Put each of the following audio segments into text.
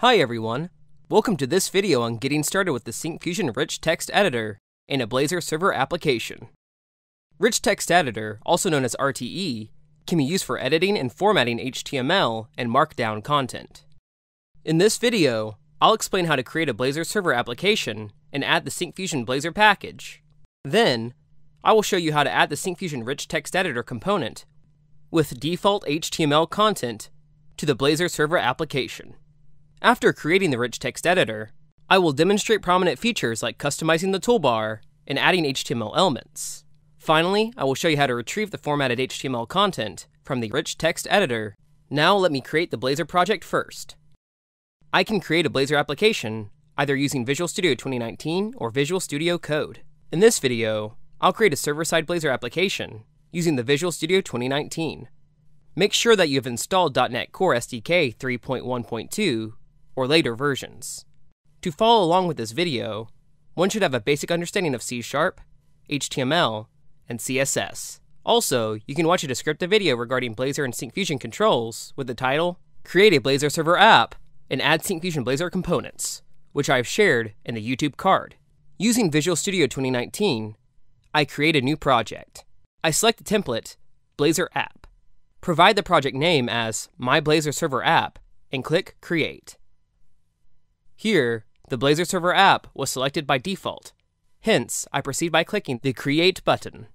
Hi everyone! Welcome to this video on getting started with the Syncfusion Rich Text Editor in a Blazor server application. Rich Text Editor, also known as RTE, can be used for editing and formatting HTML and Markdown content. In this video, I'll explain how to create a Blazor server application and add the Syncfusion Blazor package. Then, I will show you how to add the Syncfusion Rich Text Editor component with default HTML content to the Blazor server application. After creating the rich text editor, I will demonstrate prominent features like customizing the toolbar and adding HTML elements. Finally, I will show you how to retrieve the formatted HTML content from the rich text editor. Now let me create the Blazor project first. I can create a Blazor application either using Visual Studio 2019 or Visual Studio Code. In this video, I'll create a server-side Blazor application using the Visual Studio 2019. Make sure that you have installed .NET Core SDK 3.1.2 or later versions. To follow along with this video, one should have a basic understanding of C Sharp, HTML, and CSS. Also, you can watch a descriptive video regarding Blazor and Syncfusion controls with the title, Create a Blazor Server App and Add Syncfusion Blazor Components, which I've shared in the YouTube card. Using Visual Studio 2019, I create a new project. I select the template, Blazor App. Provide the project name as My Blazor Server App and click Create. Here, the Blazor Server app was selected by default. Hence, I proceed by clicking the Create button.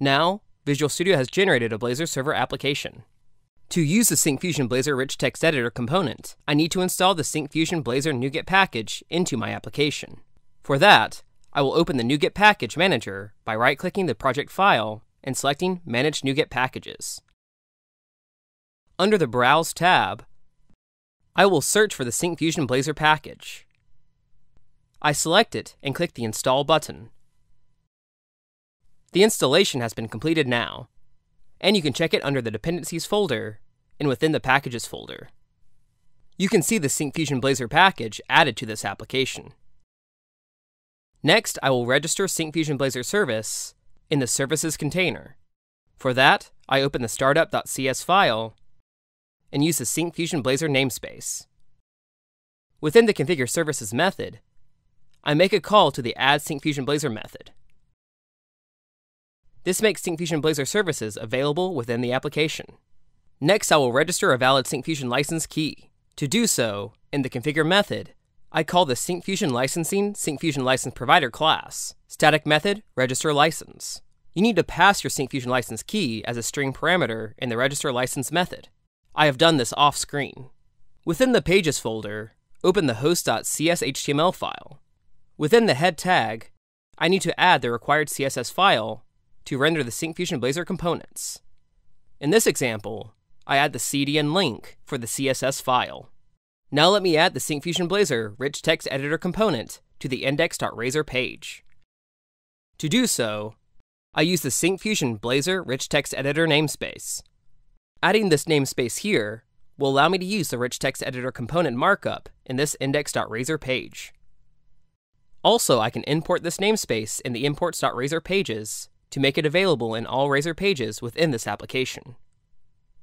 Now, Visual Studio has generated a Blazor Server application. To use the SyncFusion Blazor Rich Text Editor component, I need to install the SyncFusion Blazor NuGet package into my application. For that, I will open the NuGet Package Manager by right-clicking the project file and selecting Manage NuGet Packages. Under the Browse tab, I will search for the Syncfusion Blazor package. I select it and click the Install button. The installation has been completed now, and you can check it under the Dependencies folder and within the Packages folder. You can see the Syncfusion Blazor package added to this application. Next, I will register Syncfusion Blazor service in the Services container. For that, I open the startup.cs file and use the Syncfusion Blazor namespace. Within the configure services method, I make a call to the add SyncFusion Blazor method. This makes Syncfusion Blazor services available within the application. Next, I will register a valid Syncfusion license key. To do so, in the configure method, I call the Syncfusion Licensing Syncfusion License Provider class, static method register license. You need to pass your Syncfusion license key as a string parameter in the register license method. I have done this off screen. Within the Pages folder, open the host.cshtml file. Within the head tag, I need to add the required CSS file to render the SyncFusion Blazor components. In this example, I add the CDN link for the CSS file. Now let me add the SyncFusion Blazor rich text editor component to the index.razor page. To do so, I use the SyncFusion Blazor rich text editor namespace. Adding this namespace here will allow me to use the rich text editor component markup in this index.razor page. Also, I can import this namespace in the imports.razor pages to make it available in all Razor pages within this application.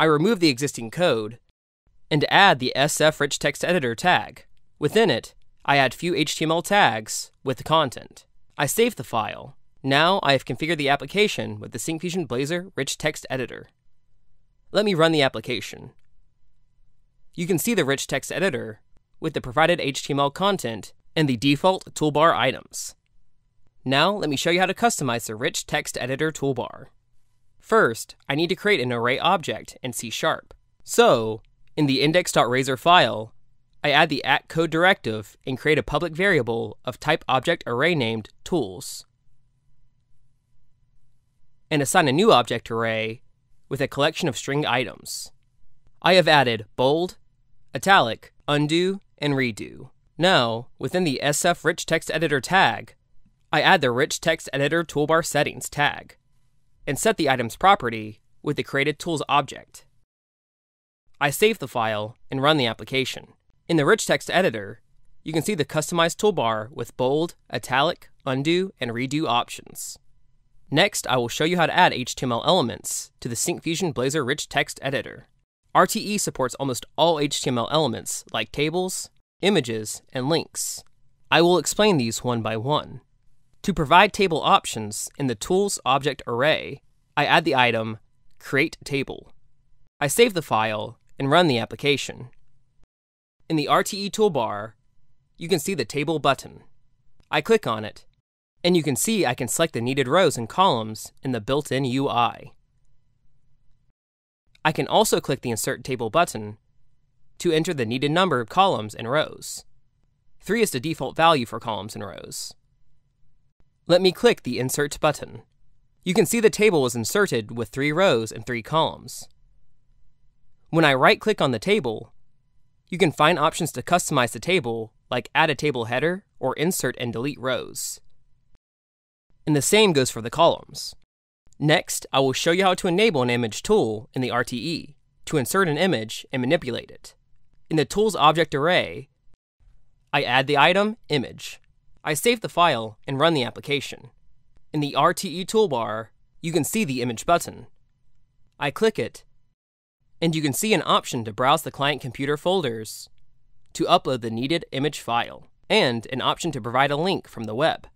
I remove the existing code and add the SF rich text editor tag. Within it, I add few HTML tags with the content. I save the file. Now I have configured the application with the Syncfusion Blazor rich text editor. Let me run the application. You can see the rich text editor with the provided HTML content and the default toolbar items. Now, let me show you how to customize the rich text editor toolbar. First, I need to create an array object in C Sharp. So, in the index.razor file, I add the at code directive and create a public variable of type object array named tools. And assign a new object array with a collection of string items. I have added bold, italic, undo, and redo. Now, within the SF Rich Text Editor tag, I add the Rich Text Editor Toolbar Settings tag and set the item's property with the Created Tools object. I save the file and run the application. In the Rich Text Editor, you can see the customized toolbar with bold, italic, undo, and redo options. Next, I will show you how to add HTML elements to the SyncFusion Blazor Rich Text Editor. RTE supports almost all HTML elements, like tables, images, and links. I will explain these one by one. To provide table options, in the Tools Object Array, I add the item Create Table. I save the file and run the application. In the RTE toolbar, you can see the Table button. I click on it and you can see I can select the needed rows and columns in the built-in UI. I can also click the Insert Table button to enter the needed number of columns and rows. 3 is the default value for columns and rows. Let me click the Insert button. You can see the table was inserted with 3 rows and 3 columns. When I right-click on the table, you can find options to customize the table, like add a table header or insert and delete rows and the same goes for the columns. Next, I will show you how to enable an image tool in the RTE to insert an image and manipulate it. In the Tools Object Array, I add the item Image. I save the file and run the application. In the RTE toolbar, you can see the Image button. I click it, and you can see an option to browse the client computer folders to upload the needed image file, and an option to provide a link from the web.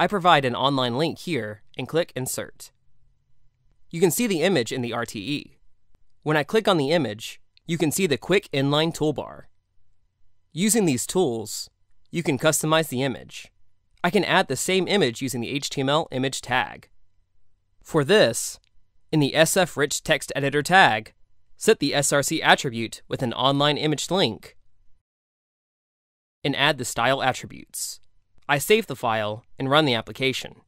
I provide an online link here and click Insert. You can see the image in the RTE. When I click on the image, you can see the quick inline toolbar. Using these tools, you can customize the image. I can add the same image using the HTML image tag. For this, in the SF Rich Text Editor tag, set the SRC attribute with an online image link and add the style attributes. I save the file and run the application.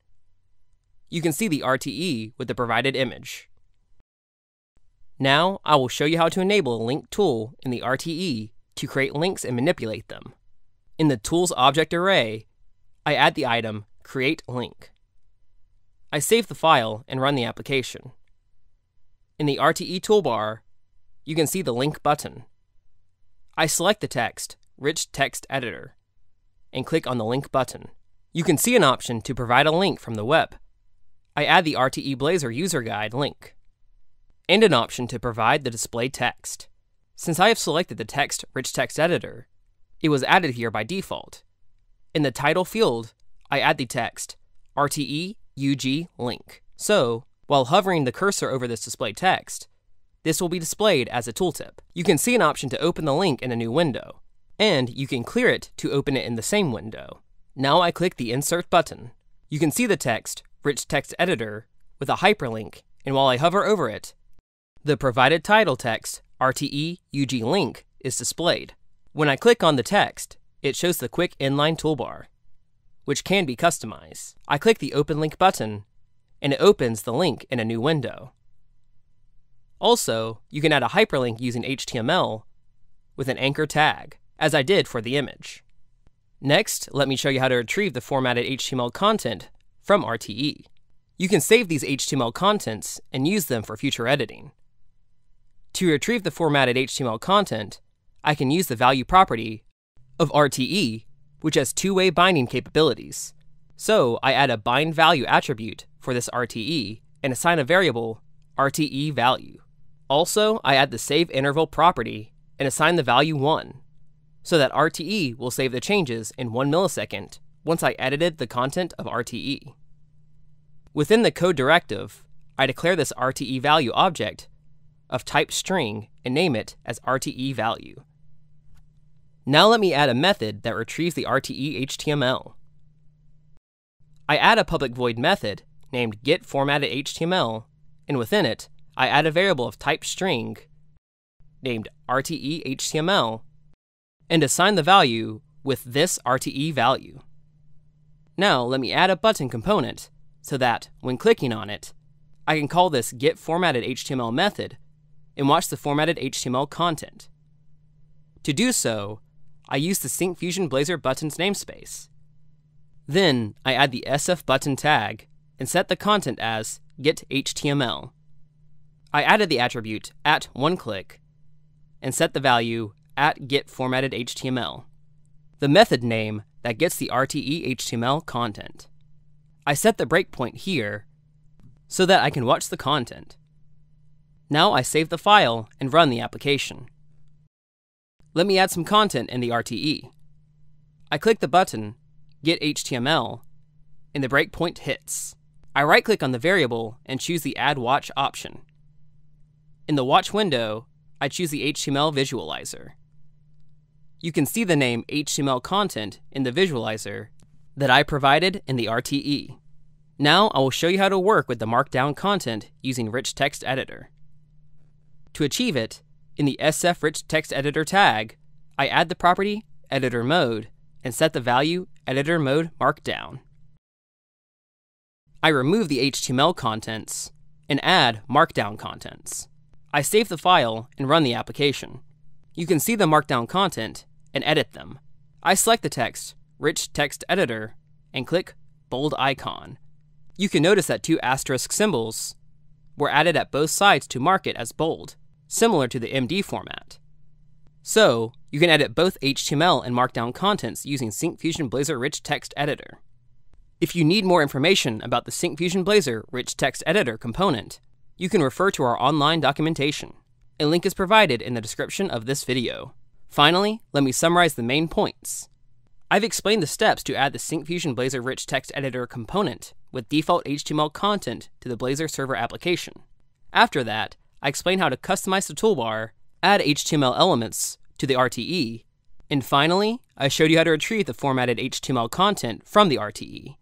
You can see the RTE with the provided image. Now, I will show you how to enable a link tool in the RTE to create links and manipulate them. In the Tools Object Array, I add the item Create Link. I save the file and run the application. In the RTE toolbar, you can see the Link button. I select the text Rich Text Editor and click on the Link button. You can see an option to provide a link from the web. I add the RTE Blazor User Guide link, and an option to provide the display text. Since I have selected the text Rich Text Editor, it was added here by default. In the title field, I add the text RTE UG link. So, while hovering the cursor over this display text, this will be displayed as a tooltip. You can see an option to open the link in a new window and you can clear it to open it in the same window. Now I click the Insert button. You can see the text, Rich Text Editor, with a hyperlink, and while I hover over it, the provided title text, RTE UG link, is displayed. When I click on the text, it shows the quick inline toolbar, which can be customized. I click the Open Link button, and it opens the link in a new window. Also, you can add a hyperlink using HTML with an anchor tag as I did for the image. Next, let me show you how to retrieve the formatted HTML content from RTE. You can save these HTML contents and use them for future editing. To retrieve the formatted HTML content, I can use the value property of RTE, which has two-way binding capabilities. So I add a bind value attribute for this RTE and assign a variable RTE value. Also, I add the save interval property and assign the value 1 so that RTE will save the changes in 1 millisecond once I edited the content of RTE. Within the code directive, I declare this RTE value object of type string and name it as RTE value. Now let me add a method that retrieves the RTE HTML. I add a public void method named getFormattedHTML, and within it, I add a variable of type string named RTE HTML and assign the value with this RTE value. Now let me add a button component so that when clicking on it, I can call this getFormattedHTML method and watch the formatted HTML content. To do so, I use the Sync Fusion Blazor buttons namespace. Then I add the SF button tag and set the content as getHTML. I added the attribute at one click and set the value at getFormattedHTML, the method name that gets the RTE HTML content. I set the breakpoint here so that I can watch the content. Now I save the file and run the application. Let me add some content in the RTE. I click the button Get HTML and the breakpoint hits. I right click on the variable and choose the Add Watch option. In the Watch window, I choose the HTML visualizer you can see the name HTML content in the visualizer that I provided in the RTE. Now I will show you how to work with the markdown content using Rich Text Editor. To achieve it, in the SF Rich Text Editor tag, I add the property Editor Mode and set the value Editor Mode Markdown. I remove the HTML contents and add Markdown contents. I save the file and run the application. You can see the Markdown content and edit them. I select the text, Rich Text Editor, and click Bold Icon. You can notice that two asterisk symbols were added at both sides to mark it as bold, similar to the MD format. So, you can edit both HTML and Markdown contents using SyncFusion Blazor Rich Text Editor. If you need more information about the SyncFusion Blazor Rich Text Editor component, you can refer to our online documentation. A link is provided in the description of this video. Finally, let me summarize the main points. I've explained the steps to add the Syncfusion Blazor Rich Text Editor component with default HTML content to the Blazor server application. After that, I explain how to customize the toolbar, add HTML elements to the RTE, and finally, I showed you how to retrieve the formatted HTML content from the RTE.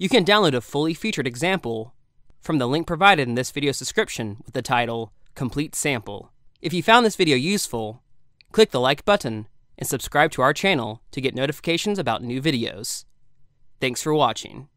You can download a fully featured example from the link provided in this video's description with the title Complete Sample. If you found this video useful, Click the like button and subscribe to our channel to get notifications about new videos. Thanks for watching.